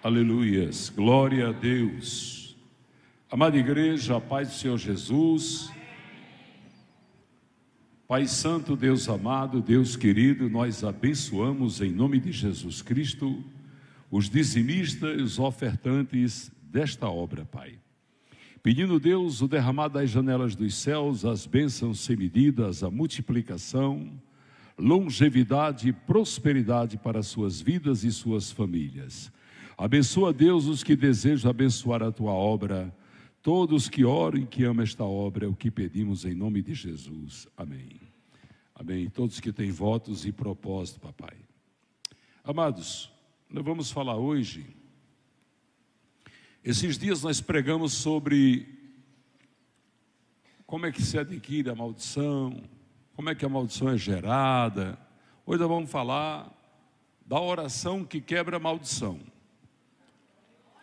Aleluias. Glória a Deus. Amada igreja, Pai do Senhor Jesus. Pai Santo, Deus amado, Deus querido, nós abençoamos em nome de Jesus Cristo os dizimistas, os ofertantes desta obra, Pai. Pedindo, Deus, o derramar das janelas dos céus, as bênçãos sem medidas, a multiplicação, longevidade e prosperidade para suas vidas e suas famílias. Abençoa, Deus, os que desejam abençoar a tua obra. Todos que oram e que amam esta obra, é o que pedimos em nome de Jesus. Amém. Amém. Todos que têm votos e propósito, papai. Amados, nós vamos falar hoje. Esses dias nós pregamos sobre como é que se adquire a maldição, como é que a maldição é gerada. Hoje nós vamos falar da oração que quebra a maldição.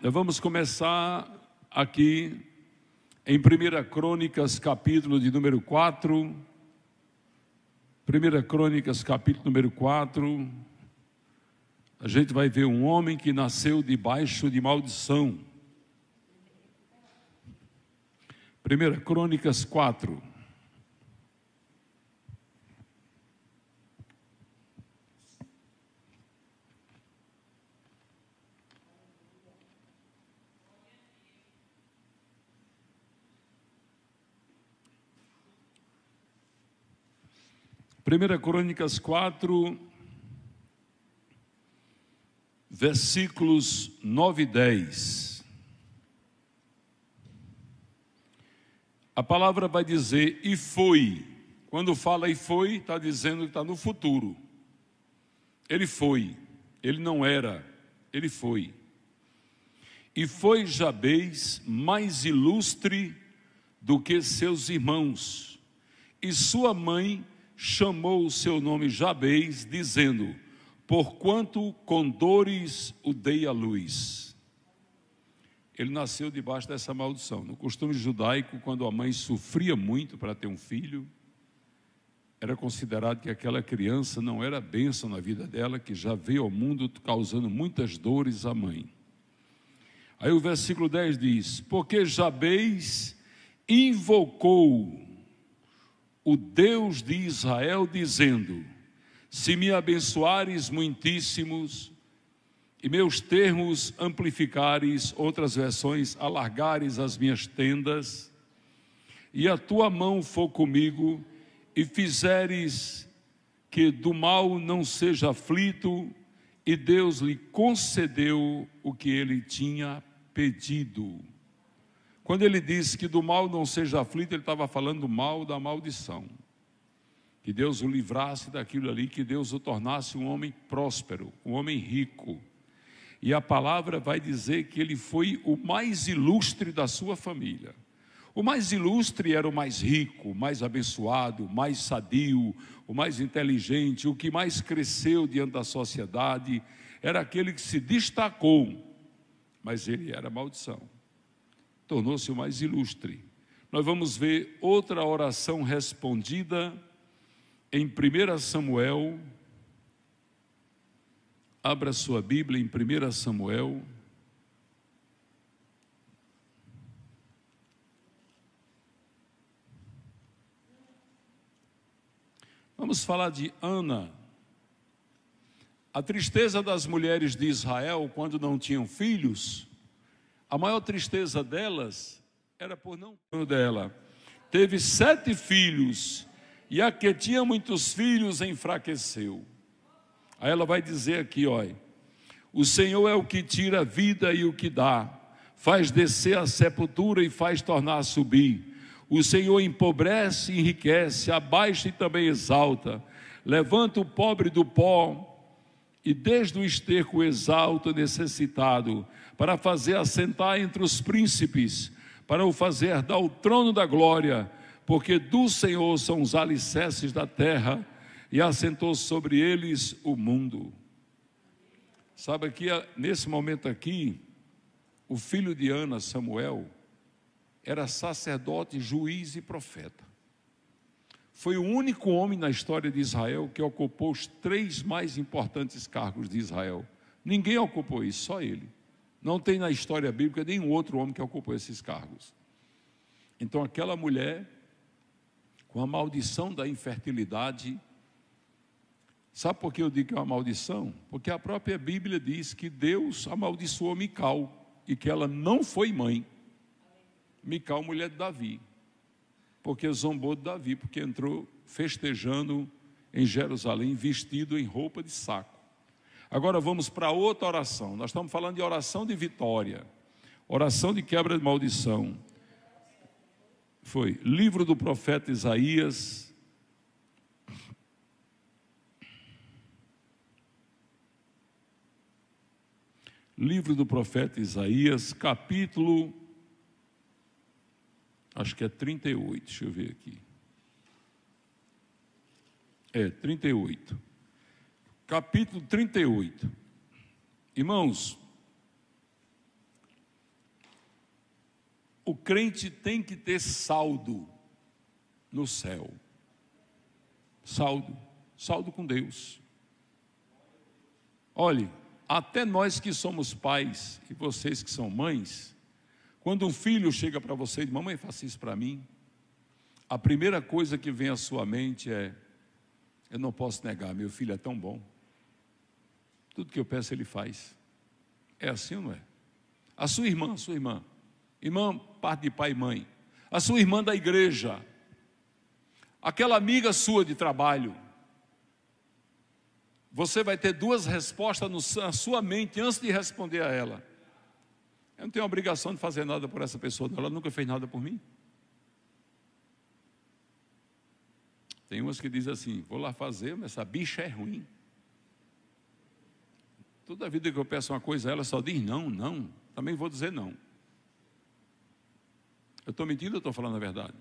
Nós então, vamos começar aqui em 1 Crônicas, capítulo de número 4. 1 Crônicas, capítulo número 4. A gente vai ver um homem que nasceu debaixo de maldição. 1 Crônicas 4. 1 Crônicas 4, versículos 9 e 10. A palavra vai dizer, e foi. Quando fala e foi, está dizendo que está no futuro. Ele foi, ele não era, ele foi. E foi Jabez mais ilustre do que seus irmãos, e sua mãe chamou o seu nome Jabez, dizendo: Porquanto com dores o dei à luz. Ele nasceu debaixo dessa maldição. No costume judaico, quando a mãe sofria muito para ter um filho, era considerado que aquela criança não era bênção na vida dela, que já veio ao mundo causando muitas dores à mãe. Aí o versículo 10 diz: Porque Jabez invocou o Deus de Israel, dizendo: Se me abençoares muitíssimos e meus termos amplificares, outras versões, alargares as minhas tendas, e a tua mão for comigo, e fizeres que do mal não seja aflito, e Deus lhe concedeu o que ele tinha pedido. Quando ele disse que do mal não seja aflito, ele estava falando mal da maldição. Que Deus o livrasse daquilo ali, que Deus o tornasse um homem próspero, um homem rico. E a palavra vai dizer que ele foi o mais ilustre da sua família. O mais ilustre era o mais rico, o mais abençoado, o mais sadio, o mais inteligente, o que mais cresceu diante da sociedade, era aquele que se destacou, mas ele era maldição tornou-se o mais ilustre. Nós vamos ver outra oração respondida em 1 Samuel. Abra sua Bíblia em 1 Samuel. Vamos falar de Ana. A tristeza das mulheres de Israel quando não tinham filhos a maior tristeza delas era por não ter dela. Teve sete filhos, e a que tinha muitos filhos enfraqueceu. Aí ela vai dizer aqui, olha, o Senhor é o que tira a vida e o que dá, faz descer a sepultura e faz tornar a subir. O Senhor empobrece e enriquece, abaixa e também exalta, levanta o pobre do pó e desde o esterco exalta necessitado, para fazer assentar entre os príncipes, para o fazer herdar o trono da glória, porque do Senhor são os alicerces da terra, e assentou sobre eles o mundo. Sabe que ah, nesse momento aqui, o filho de Ana, Samuel, era sacerdote, juiz e profeta foi o único homem na história de Israel que ocupou os três mais importantes cargos de Israel. Ninguém ocupou isso, só ele. Não tem na história bíblica nenhum outro homem que ocupou esses cargos. Então, aquela mulher, com a maldição da infertilidade, sabe por que eu digo que é uma maldição? Porque a própria Bíblia diz que Deus amaldiçoou Mical e que ela não foi mãe. Mical, mulher de Davi porque zombou de Davi, porque entrou festejando em Jerusalém, vestido em roupa de saco. Agora vamos para outra oração. Nós estamos falando de oração de vitória, oração de quebra de maldição. Foi livro do profeta Isaías. Livro do profeta Isaías, capítulo Acho que é 38, deixa eu ver aqui. É, 38. Capítulo 38. Irmãos, o crente tem que ter saldo no céu. Saldo, saldo com Deus. Olhe, até nós que somos pais e vocês que são mães, quando um filho chega para você e diz, mamãe, faça isso para mim, a primeira coisa que vem à sua mente é: eu não posso negar, meu filho é tão bom. Tudo que eu peço ele faz. É assim ou não é? A sua irmã, a sua irmã, irmã, parte de pai e mãe, a sua irmã da igreja, aquela amiga sua de trabalho, você vai ter duas respostas na sua mente antes de responder a ela. Eu não tenho obrigação de fazer nada por essa pessoa, ela nunca fez nada por mim. Tem umas que dizem assim: vou lá fazer, mas essa bicha é ruim. Toda vida que eu peço uma coisa, ela só diz não, não. Também vou dizer não. Eu estou mentindo ou estou falando a verdade?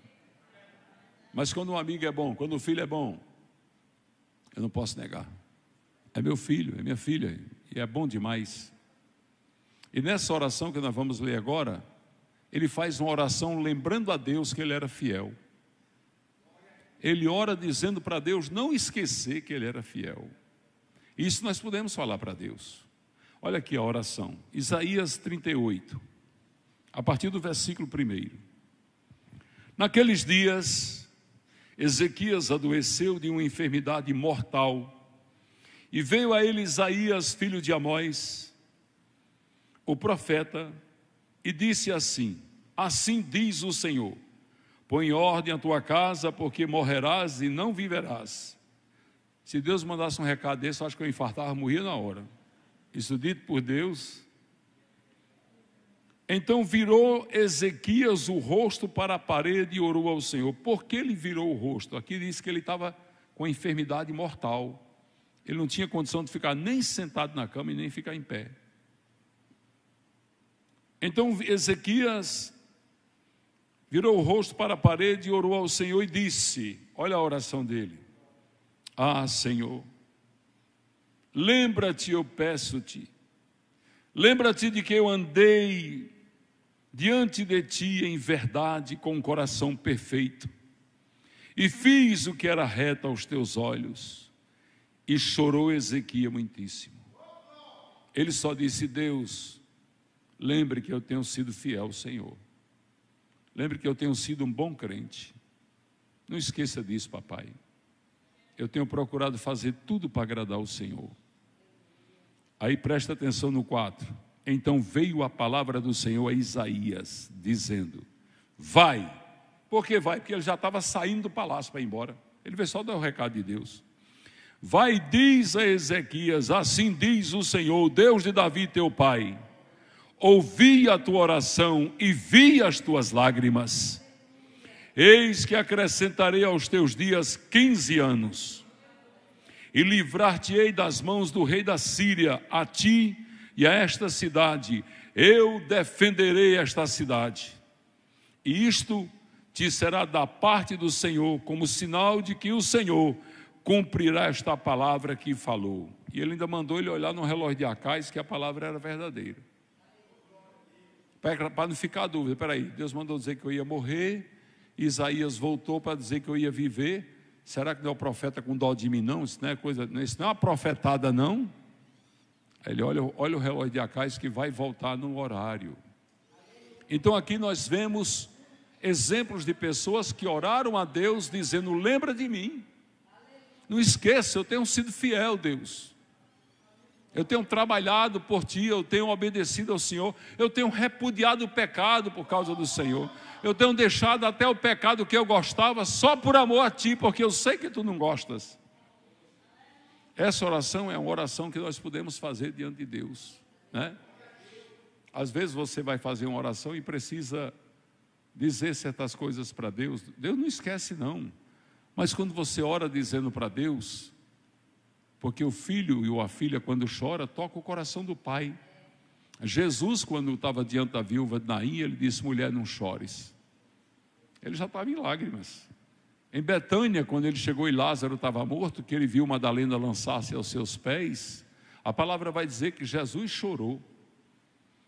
Mas quando um amigo é bom, quando o um filho é bom, eu não posso negar. É meu filho, é minha filha, e é bom demais. E nessa oração que nós vamos ler agora, ele faz uma oração lembrando a Deus que ele era fiel. Ele ora dizendo para Deus não esquecer que ele era fiel. Isso nós podemos falar para Deus. Olha aqui a oração, Isaías 38, a partir do versículo 1. Naqueles dias, Ezequias adoeceu de uma enfermidade mortal, e veio a ele Isaías, filho de Amós, o profeta e disse assim: Assim diz o Senhor: Põe em ordem a tua casa, porque morrerás e não viverás. Se Deus mandasse um recado desse, eu acho que eu infartava, morria na hora. Isso dito por Deus. Então virou Ezequias o rosto para a parede e orou ao Senhor. Por que ele virou o rosto? Aqui diz que ele estava com a enfermidade mortal. Ele não tinha condição de ficar nem sentado na cama e nem ficar em pé. Então Ezequias virou o rosto para a parede e orou ao Senhor e disse: Olha a oração dele. Ah, Senhor, lembra-te, eu peço-te. Lembra-te de que eu andei diante de ti em verdade com o coração perfeito e fiz o que era reto aos teus olhos. E chorou Ezequias muitíssimo. Ele só disse: Deus, Lembre que eu tenho sido fiel ao Senhor. Lembre que eu tenho sido um bom crente. Não esqueça disso, papai. Eu tenho procurado fazer tudo para agradar o Senhor. Aí presta atenção no 4. Então veio a palavra do Senhor a Isaías, dizendo: Vai. Por que vai? Porque ele já estava saindo do palácio para ir embora. Ele veio só dar o recado de Deus. Vai, diz a Ezequias: Assim diz o Senhor, Deus de Davi, teu pai ouvi a tua oração e vi as tuas lágrimas. Eis que acrescentarei aos teus dias quinze anos, e livrar-te-ei das mãos do rei da Síria, a ti e a esta cidade. Eu defenderei esta cidade. E isto te será da parte do Senhor, como sinal de que o Senhor cumprirá esta palavra que falou. E ele ainda mandou ele olhar no relógio de Acais que a palavra era verdadeira para não ficar a dúvida, peraí, Deus mandou dizer que eu ia morrer, Isaías voltou para dizer que eu ia viver. Será que não é o profeta com dó de mim, não? Isso não é coisa, isso não é uma profetada, não? Aí ele olha, olha o relógio de Acais que vai voltar no horário. Então aqui nós vemos exemplos de pessoas que oraram a Deus dizendo: Lembra de mim, não esqueça, eu tenho sido fiel, Deus eu tenho trabalhado por ti, eu tenho obedecido ao Senhor, eu tenho repudiado o pecado por causa do Senhor, eu tenho deixado até o pecado que eu gostava só por amor a ti, porque eu sei que tu não gostas. Essa oração é uma oração que nós podemos fazer diante de Deus, né? Às vezes você vai fazer uma oração e precisa dizer certas coisas para Deus. Deus não esquece não. Mas quando você ora dizendo para Deus, porque o filho e a filha, quando chora, toca o coração do pai. Jesus, quando estava diante da viúva de Naim, ele disse: Mulher, não chores. Ele já estava em lágrimas. Em Betânia, quando ele chegou e Lázaro estava morto, que ele viu Madalena lançar-se aos seus pés, a palavra vai dizer que Jesus chorou.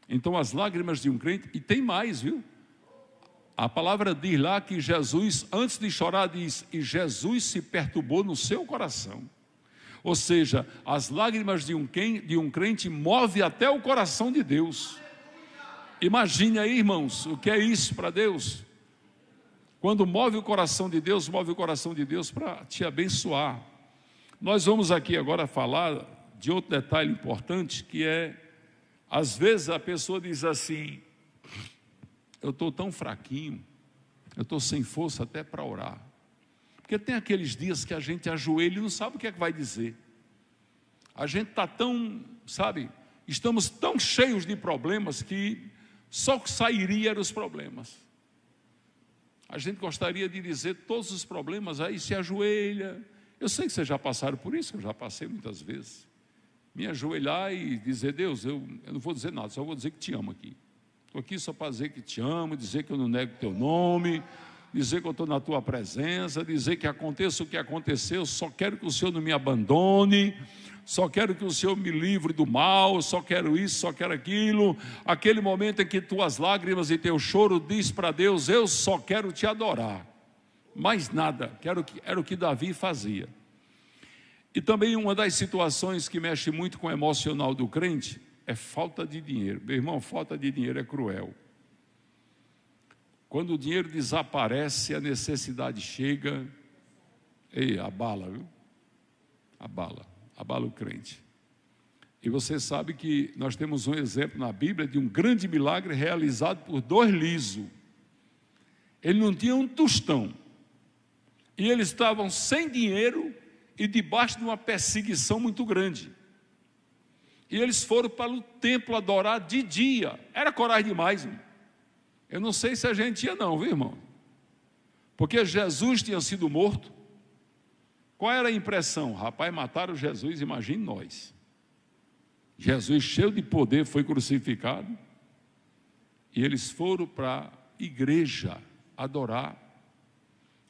Então, as lágrimas de um crente, e tem mais, viu? A palavra diz lá que Jesus, antes de chorar, diz: E Jesus se perturbou no seu coração. Ou seja, as lágrimas de um, quem, de um crente move até o coração de Deus. Imagine aí, irmãos, o que é isso para Deus? Quando move o coração de Deus, move o coração de Deus para te abençoar. Nós vamos aqui agora falar de outro detalhe importante que é, às vezes a pessoa diz assim: eu estou tão fraquinho, eu estou sem força até para orar. Porque tem aqueles dias que a gente ajoelha e não sabe o que é que vai dizer. A gente está tão, sabe, estamos tão cheios de problemas que só o que sairia eram os problemas. A gente gostaria de dizer todos os problemas, aí se ajoelha. Eu sei que vocês já passaram por isso, eu já passei muitas vezes. Me ajoelhar e dizer, Deus, eu, eu não vou dizer nada, só vou dizer que te amo aqui. Estou aqui só para dizer que te amo, dizer que eu não nego teu nome, dizer que eu estou na tua presença, dizer que aconteça o que aconteceu, só quero que o Senhor não me abandone, só quero que o Senhor me livre do mal, só quero isso, só quero aquilo. Aquele momento em que tuas lágrimas e teu choro diz para Deus: Eu só quero te adorar, mais nada, quero que, era o que Davi fazia. E também uma das situações que mexe muito com o emocional do crente é falta de dinheiro. Meu irmão, falta de dinheiro é cruel. Quando o dinheiro desaparece, a necessidade chega, ei, abala, viu? Abala, abala o crente. E você sabe que nós temos um exemplo na Bíblia de um grande milagre realizado por dois lisos. Ele não tinha um tostão. E eles estavam sem dinheiro e debaixo de uma perseguição muito grande. E eles foram para o templo adorar de dia. Era coragem demais. Hein? Eu não sei se a gente ia, não, viu, irmão? Porque Jesus tinha sido morto. Qual era a impressão? Rapaz, mataram Jesus, imagine nós. Jesus, cheio de poder, foi crucificado. E eles foram para a igreja adorar.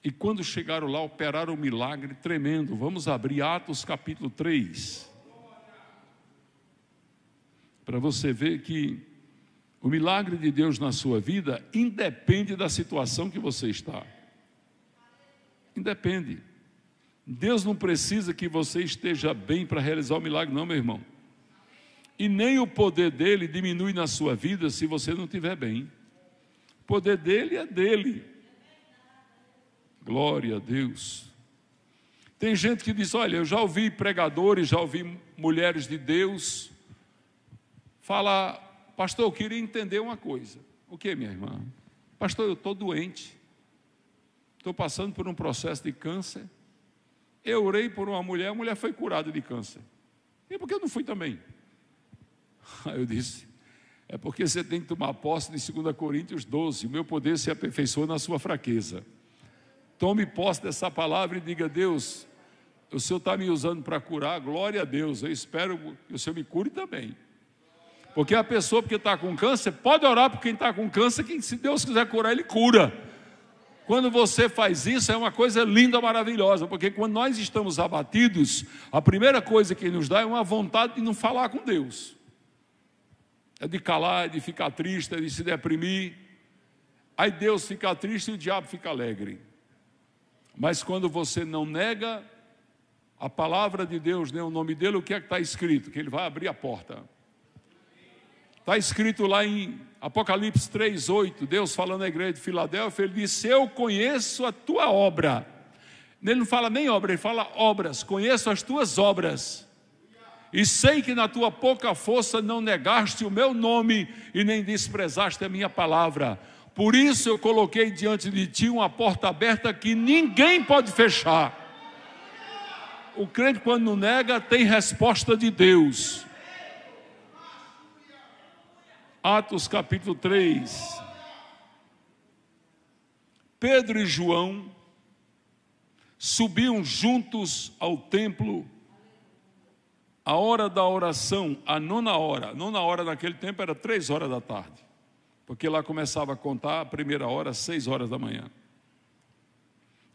E quando chegaram lá, operaram um milagre tremendo. Vamos abrir Atos capítulo 3. Para você ver que o milagre de Deus na sua vida independe da situação que você está. Independe. Deus não precisa que você esteja bem para realizar o milagre, não, meu irmão. E nem o poder dele diminui na sua vida se você não estiver bem. O poder dele é dele. Glória a Deus. Tem gente que diz: olha, eu já ouvi pregadores, já ouvi mulheres de Deus falar Pastor, eu queria entender uma coisa. O que, minha irmã? Pastor, eu estou doente. Estou passando por um processo de câncer. Eu orei por uma mulher, a mulher foi curada de câncer. E por que eu não fui também? Aí eu disse: é porque você tem que tomar posse de 2 Coríntios 12: o meu poder se aperfeiçoa na sua fraqueza. Tome posse dessa palavra e diga: Deus, o Senhor está me usando para curar, glória a Deus, eu espero que o Senhor me cure também. Porque a pessoa que está com câncer, pode orar por quem está com câncer, que se Deus quiser curar, ele cura. Quando você faz isso, é uma coisa linda, maravilhosa, porque quando nós estamos abatidos, a primeira coisa que nos dá é uma vontade de não falar com Deus. É de calar, é de ficar triste, é de se deprimir. Aí Deus fica triste e o diabo fica alegre. Mas quando você não nega a palavra de Deus, nem né, o nome dele, o que é que está escrito? Que ele vai abrir a porta. Está escrito lá em Apocalipse 3, 8, Deus falando à igreja de Filadélfia, ele disse: Eu conheço a tua obra. Ele não fala nem obra, ele fala obras, conheço as tuas obras. E sei que na tua pouca força não negaste o meu nome e nem desprezaste a minha palavra. Por isso eu coloquei diante de ti uma porta aberta que ninguém pode fechar. O crente, quando não nega, tem resposta de Deus. Atos capítulo 3. Pedro e João subiam juntos ao templo a hora da oração, a nona hora. nona hora naquele tempo era três horas da tarde, porque lá começava a contar a primeira hora, seis horas da manhã.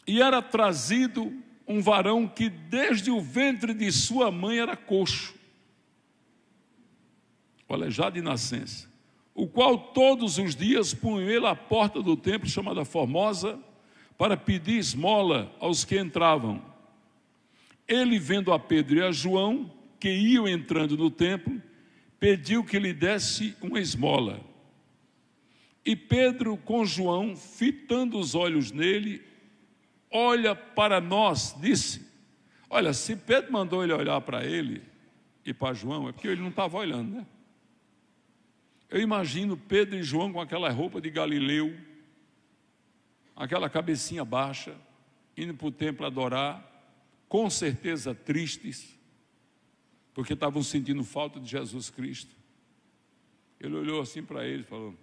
E era trazido um varão que desde o ventre de sua mãe era coxo, Olha, já de nascença o qual todos os dias punha ele à porta do templo chamada Formosa, para pedir esmola aos que entravam. Ele, vendo a Pedro e a João, que iam entrando no templo, pediu que lhe desse uma esmola. E Pedro, com João, fitando os olhos nele, olha para nós, disse: Olha, se Pedro mandou ele olhar para ele e para João, é porque ele não estava olhando, né? Eu imagino Pedro e João com aquela roupa de Galileu, aquela cabecinha baixa, indo para o templo adorar, com certeza tristes, porque estavam sentindo falta de Jesus Cristo. Ele olhou assim para eles, falou: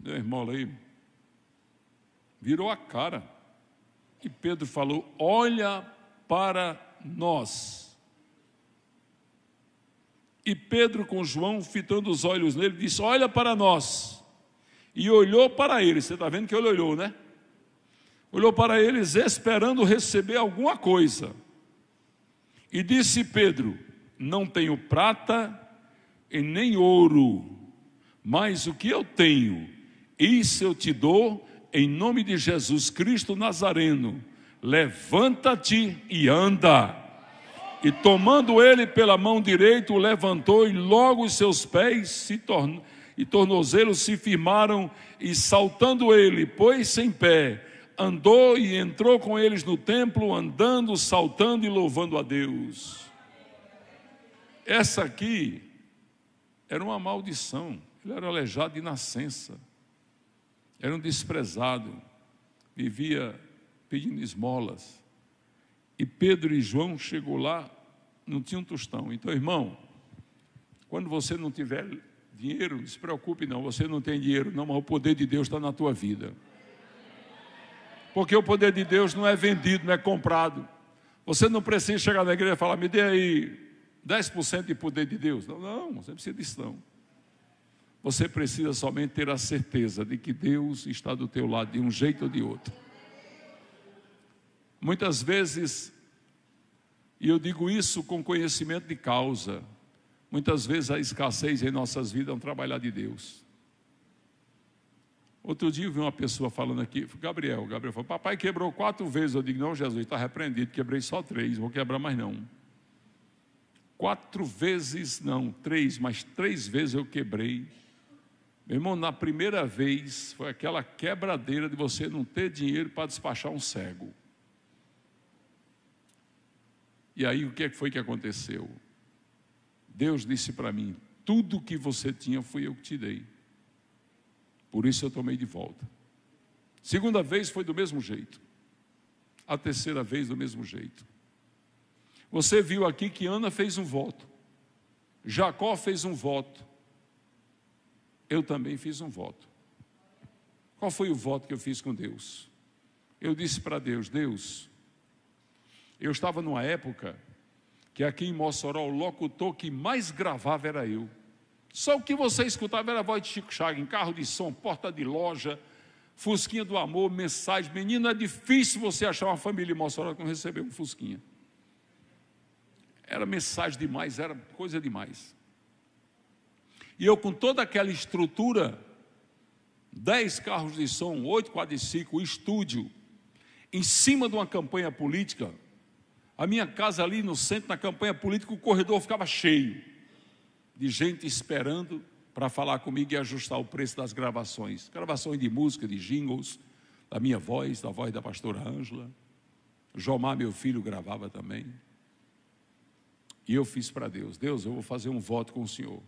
Meu irmão aí, virou a cara. E Pedro falou: Olha para nós. E Pedro com João, fitando os olhos nele, disse: Olha para nós. E olhou para eles. Você está vendo que ele olhou, né? Olhou para eles esperando receber alguma coisa. E disse Pedro: Não tenho prata e nem ouro, mas o que eu tenho, isso eu te dou em nome de Jesus Cristo Nazareno. Levanta-te e anda. E tomando ele pela mão direita, o levantou, e logo os seus pés se torn... e tornozelos se firmaram, e saltando ele, pôs-se em pé, andou e entrou com eles no templo, andando, saltando e louvando a Deus. Essa aqui era uma maldição, ele era aleijado de nascença, era um desprezado, vivia pedindo esmolas. E Pedro e João chegou lá não tinha um tostão. Então, irmão, quando você não tiver dinheiro, não se preocupe não, você não tem dinheiro, não, mas o poder de Deus está na tua vida. Porque o poder de Deus não é vendido, não é comprado. Você não precisa chegar na igreja e falar, me dê aí 10% de poder de Deus. Não, não, você não precisa disso não. Você precisa somente ter a certeza de que Deus está do teu lado de um jeito ou de outro. Muitas vezes e eu digo isso com conhecimento de causa. Muitas vezes a escassez em nossas vidas é um trabalhar de Deus. Outro dia eu vi uma pessoa falando aqui, Gabriel, Gabriel falou, papai quebrou quatro vezes. Eu digo, não, Jesus, está repreendido, quebrei só três, vou quebrar mais não. Quatro vezes não, três, mas três vezes eu quebrei. Meu irmão, na primeira vez foi aquela quebradeira de você não ter dinheiro para despachar um cego. E aí o é que foi que aconteceu? Deus disse para mim: tudo que você tinha fui eu que te dei. Por isso eu tomei de volta. Segunda vez foi do mesmo jeito. A terceira vez do mesmo jeito. Você viu aqui que Ana fez um voto. Jacó fez um voto. Eu também fiz um voto. Qual foi o voto que eu fiz com Deus? Eu disse para Deus: Deus, eu estava numa época que aqui em Mossoró o locutor que mais gravava era eu. Só o que você escutava era a voz de Chico Chagas, em carro de som, porta de loja, fusquinha do amor, mensagem. Menino, é difícil você achar uma família em Mossoró que não recebeu um fusquinha. Era mensagem demais, era coisa demais. E eu com toda aquela estrutura, dez carros de som, oito quadriciclos, estúdio, em cima de uma campanha política, a minha casa ali no centro, na campanha política, o corredor ficava cheio de gente esperando para falar comigo e ajustar o preço das gravações. Gravações de música, de jingles, da minha voz, da voz da pastora Ângela. Jomar, meu filho, gravava também. E eu fiz para Deus: Deus, eu vou fazer um voto com o Senhor.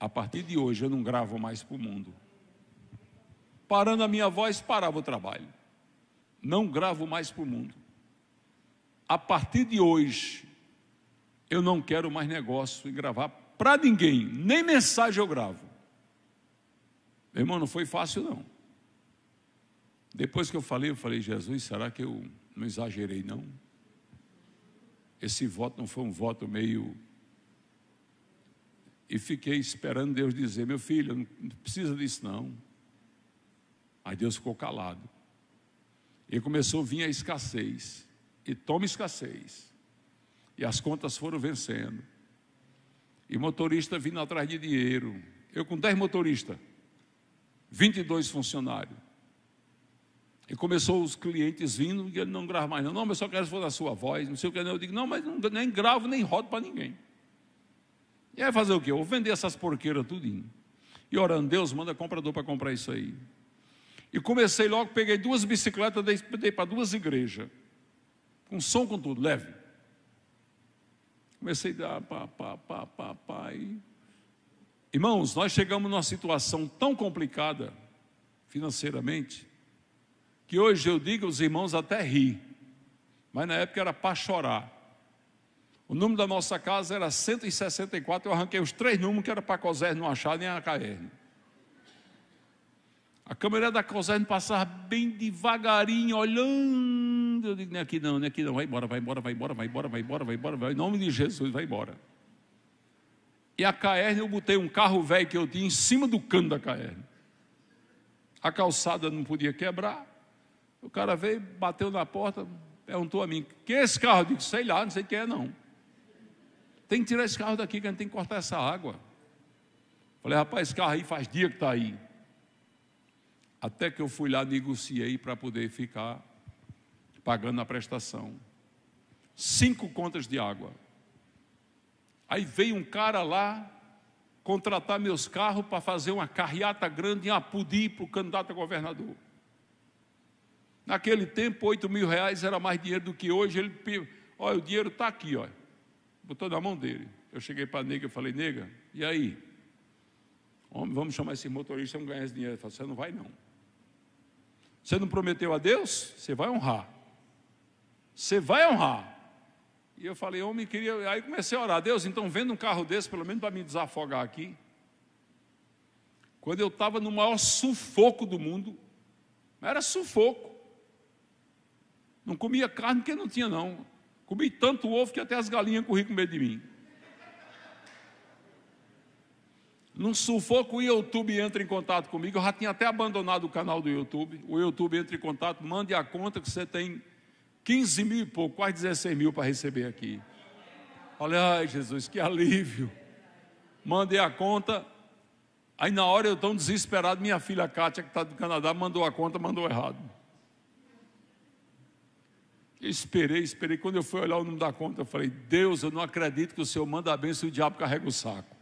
A partir de hoje eu não gravo mais para o mundo. Parando a minha voz, parava o trabalho. Não gravo mais para o mundo a partir de hoje, eu não quero mais negócio e gravar para ninguém, nem mensagem eu gravo. Meu irmão, não foi fácil não. Depois que eu falei, eu falei, Jesus, será que eu não exagerei não? Esse voto não foi um voto meio. E fiquei esperando Deus dizer, meu filho, não precisa disso não. Aí Deus ficou calado. E começou a vir a escassez e toma escassez. E as contas foram vencendo. E motorista vindo atrás de dinheiro. Eu com 10 motoristas, 22 funcionários. E começou os clientes vindo, e ele não grava mais, não. Não, mas só quero se for da sua voz, não sei o que. Eu digo, não, mas não, nem gravo, nem rodo para ninguém. E aí fazer o quê? Eu vou vender essas porqueiras tudinho. E orando, Deus manda comprador para comprar isso aí. E comecei logo, peguei duas bicicletas, dei, dei para duas igrejas. Com som, com tudo, leve. Comecei a dar pá, pá, pá, pá, pá. E... Irmãos, nós chegamos numa situação tão complicada financeiramente que hoje eu digo os irmãos até ri, mas na época era para chorar. O número da nossa casa era 164, eu arranquei os três números que era para a COSER não achar nem a KR. A câmera da COSER passava bem devagarinho, olhando eu digo, não é aqui não, não é aqui não. Vai embora, vai embora, vai embora, vai embora, vai embora, vai embora, vai, em nome de Jesus, vai embora. E a Caerne, eu botei um carro velho que eu tinha em cima do cano da Caerne. A calçada não podia quebrar. O cara veio, bateu na porta, perguntou a mim: Que é esse carro? Eu disse, sei lá, não sei quem é não. Tem que tirar esse carro daqui, que a gente tem que cortar essa água. Falei, rapaz, esse carro aí faz dia que está aí. Até que eu fui lá, negociei para poder ficar pagando a prestação. Cinco contas de água. Aí veio um cara lá contratar meus carros para fazer uma carreata grande em Apudi para o candidato a governador. Naquele tempo, oito mil reais era mais dinheiro do que hoje. Ele, olha, o dinheiro está aqui, olha. Botou na mão dele. Eu cheguei para a nega e falei, nega, e aí? Homem, vamos chamar esse motorista, vamos ganhar esse dinheiro. Ele falou, você não vai não. Você não prometeu a Deus? Você vai honrar. Você vai honrar. E eu falei, homem, queria. Aí comecei a orar, Deus, então vendo um carro desse, pelo menos para me desafogar aqui. Quando eu estava no maior sufoco do mundo, era sufoco. Não comia carne porque não tinha, não. Comi tanto ovo que até as galinhas corriam com medo de mim. No sufoco, o YouTube entra em contato comigo. Eu já tinha até abandonado o canal do YouTube. O YouTube entra em contato, mande a conta que você tem 15 mil e pouco, quase 16 mil para receber aqui. Falei, ai Jesus, que alívio. Mandei a conta. Aí na hora eu tão desesperado, minha filha Kátia, que está do Canadá, mandou a conta, mandou errado. Eu esperei, esperei. Quando eu fui olhar o número da conta, eu falei, Deus, eu não acredito que o Senhor manda a bênção e o diabo carrega o saco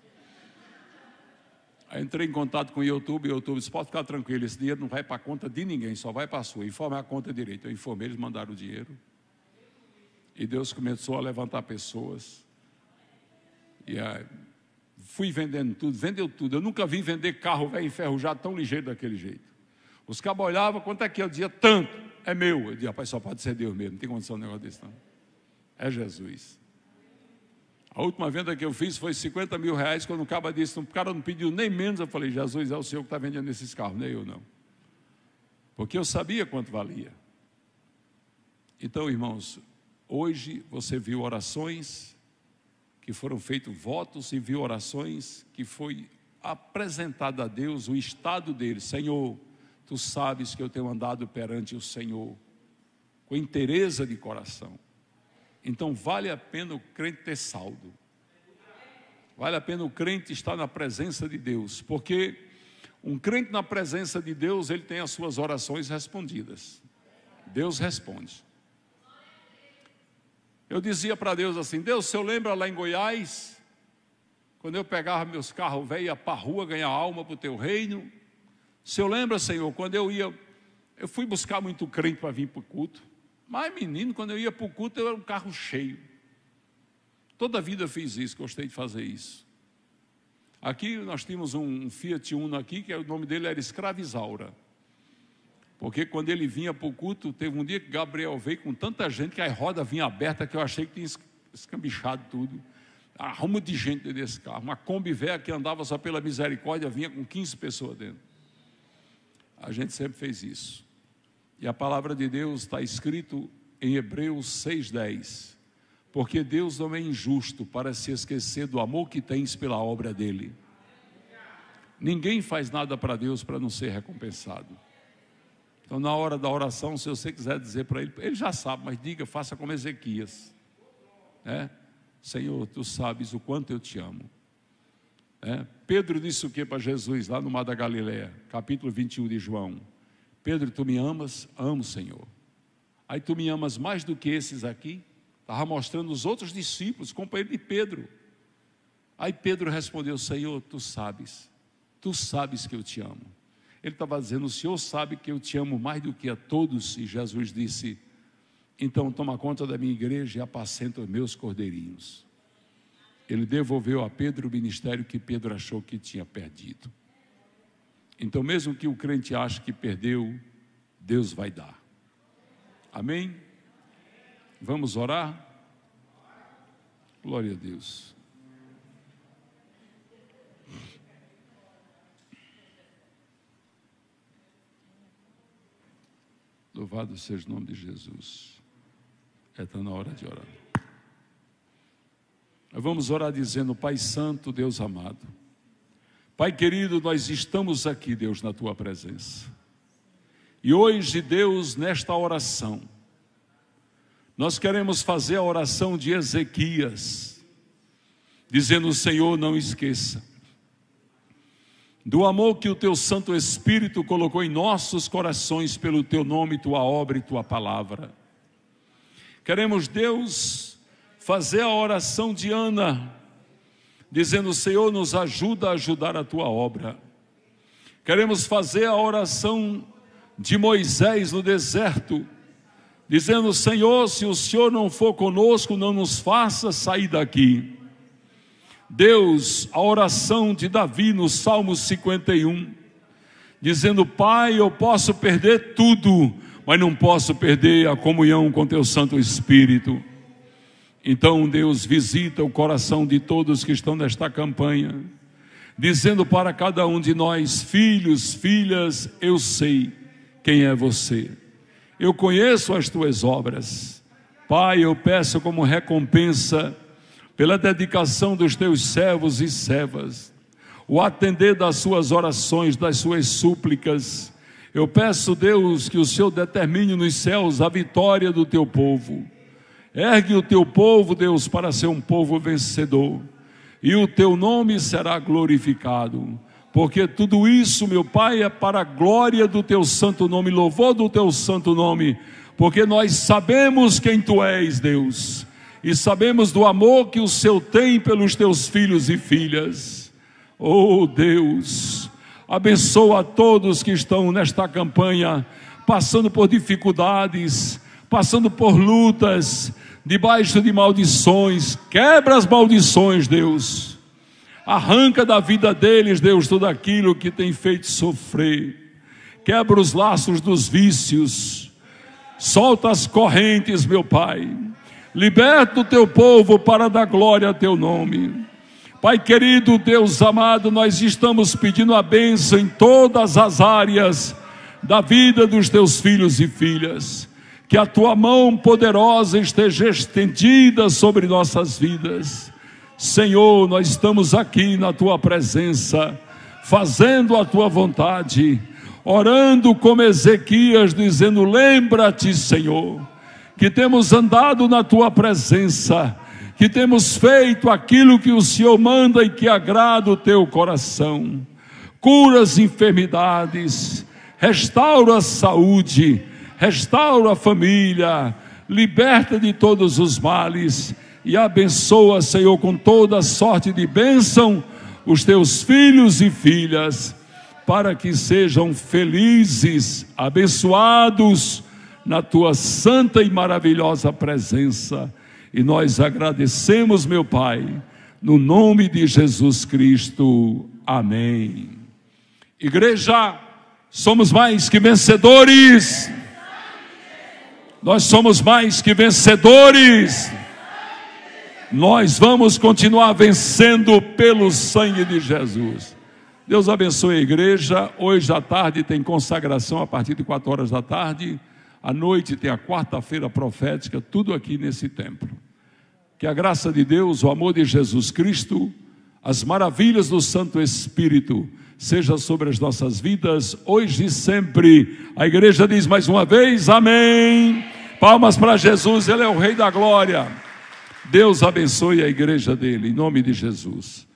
entrei em contato com o YouTube, o YouTube disse, pode ficar tranquilo, esse dinheiro não vai para a conta de ninguém, só vai para a sua, informe a conta direito. Eu informei, eles mandaram o dinheiro. E Deus começou a levantar pessoas. E aí, fui vendendo tudo, vendeu tudo. Eu nunca vi vender carro velho enferrujado tão ligeiro daquele jeito. Os cabos olhavam, quanto é que eu é dizia? Tanto, é meu. Eu dizia, rapaz, só pode ser Deus mesmo, não tem condição de um negócio desse não. É Jesus. A última venda que eu fiz foi 50 mil reais. Quando o cara disse, o cara não pediu nem menos, eu falei, Jesus é o senhor que está vendendo esses carros, nem eu não. Porque eu sabia quanto valia. Então, irmãos, hoje você viu orações que foram feitos votos e viu orações que foi apresentado a Deus o estado dele. Senhor, tu sabes que eu tenho andado perante o Senhor com interesse de coração. Então vale a pena o crente ter saldo. Vale a pena o crente estar na presença de Deus, porque um crente na presença de Deus, ele tem as suas orações respondidas. Deus responde. Eu dizia para Deus assim: Deus, se eu lembra lá em Goiás, quando eu pegava meus carros velhos, ia para a rua ganhar alma para o teu reino. Se eu lembra, Senhor, quando eu ia, eu fui buscar muito crente para vir para o culto. Mas, menino, quando eu ia para o culto, eu era um carro cheio. Toda a vida eu fiz isso, gostei de fazer isso. Aqui nós tínhamos um Fiat Uno aqui, que é, o nome dele era Escravizaura. Porque quando ele vinha para o culto, teve um dia que Gabriel veio com tanta gente que a roda vinha aberta que eu achei que tinha escambichado tudo. Arrumo de gente dentro desse carro. Uma Kombi velha que andava só pela misericórdia vinha com 15 pessoas dentro. A gente sempre fez isso. E a palavra de Deus está escrito em Hebreus 6,10. Porque Deus não é injusto para se esquecer do amor que tens pela obra dele. Ninguém faz nada para Deus para não ser recompensado. Então, na hora da oração, se você quiser dizer para ele, ele já sabe, mas diga, faça como Ezequias. É? Senhor, tu sabes o quanto eu te amo. É? Pedro disse o que para Jesus, lá no Mar da Galileia, capítulo 21 de João? Pedro, tu me amas? Amo, Senhor. Aí tu me amas mais do que esses aqui? Estava mostrando os outros discípulos, companheiro de Pedro. Aí Pedro respondeu: Senhor, tu sabes, tu sabes que eu te amo. Ele estava dizendo: O Senhor sabe que eu te amo mais do que a todos. E Jesus disse: Então toma conta da minha igreja e apacenta os meus cordeirinhos. Ele devolveu a Pedro o ministério que Pedro achou que tinha perdido. Então, mesmo que o crente ache que perdeu, Deus vai dar. Amém? Vamos orar? Glória a Deus. Louvado seja o nome de Jesus. É, está na hora de orar. Vamos orar dizendo: Pai Santo, Deus amado. Pai querido, nós estamos aqui, Deus, na tua presença. E hoje, Deus, nesta oração, nós queremos fazer a oração de Ezequias, dizendo: Senhor, não esqueça do amor que o teu Santo Espírito colocou em nossos corações pelo teu nome, tua obra e tua palavra. Queremos, Deus, fazer a oração de Ana, dizendo: Senhor, nos ajuda a ajudar a tua obra. Queremos fazer a oração de Moisés no deserto, dizendo: Senhor, se o Senhor não for conosco, não nos faça sair daqui. Deus, a oração de Davi no Salmo 51, dizendo: Pai, eu posso perder tudo, mas não posso perder a comunhão com teu Santo Espírito. Então Deus visita o coração de todos que estão nesta campanha, dizendo para cada um de nós, filhos, filhas, eu sei quem é você. Eu conheço as tuas obras. Pai, eu peço como recompensa pela dedicação dos teus servos e servas, o atender das suas orações, das suas súplicas. Eu peço, Deus, que o Senhor determine nos céus a vitória do teu povo Ergue o teu povo, Deus, para ser um povo vencedor, e o teu nome será glorificado. Porque tudo isso, meu Pai, é para a glória do teu santo nome, louvor do teu santo nome, porque nós sabemos quem tu és, Deus, e sabemos do amor que o Seu tem pelos teus filhos e filhas. Oh Deus, abençoa a todos que estão nesta campanha, passando por dificuldades, passando por lutas, debaixo de maldições, quebra as maldições, Deus. Arranca da vida deles, Deus, tudo aquilo que tem feito sofrer. Quebra os laços dos vícios. Solta as correntes, meu Pai. Liberta o teu povo para dar glória a teu nome. Pai querido, Deus amado, nós estamos pedindo a bênção em todas as áreas da vida dos teus filhos e filhas que a tua mão poderosa esteja estendida sobre nossas vidas. Senhor, nós estamos aqui na tua presença, fazendo a tua vontade, orando como Ezequias, dizendo: Lembra-te, Senhor, que temos andado na tua presença, que temos feito aquilo que o Senhor manda e que agrada o teu coração. Cura as enfermidades, restaura a saúde restaura a família, liberta de todos os males e abençoa, Senhor, com toda sorte de bênção os teus filhos e filhas, para que sejam felizes, abençoados na tua santa e maravilhosa presença. E nós agradecemos, meu Pai, no nome de Jesus Cristo. Amém. Igreja, somos mais que vencedores. Nós somos mais que vencedores. Nós vamos continuar vencendo pelo sangue de Jesus. Deus abençoe a igreja. Hoje à tarde tem consagração a partir de 4 horas da tarde. À noite tem a quarta-feira profética, tudo aqui nesse templo. Que a graça de Deus, o amor de Jesus Cristo, as maravilhas do Santo Espírito seja sobre as nossas vidas hoje e sempre. A igreja diz mais uma vez: Amém. Palmas para Jesus, Ele é o Rei da Glória. Deus abençoe a igreja dele, em nome de Jesus.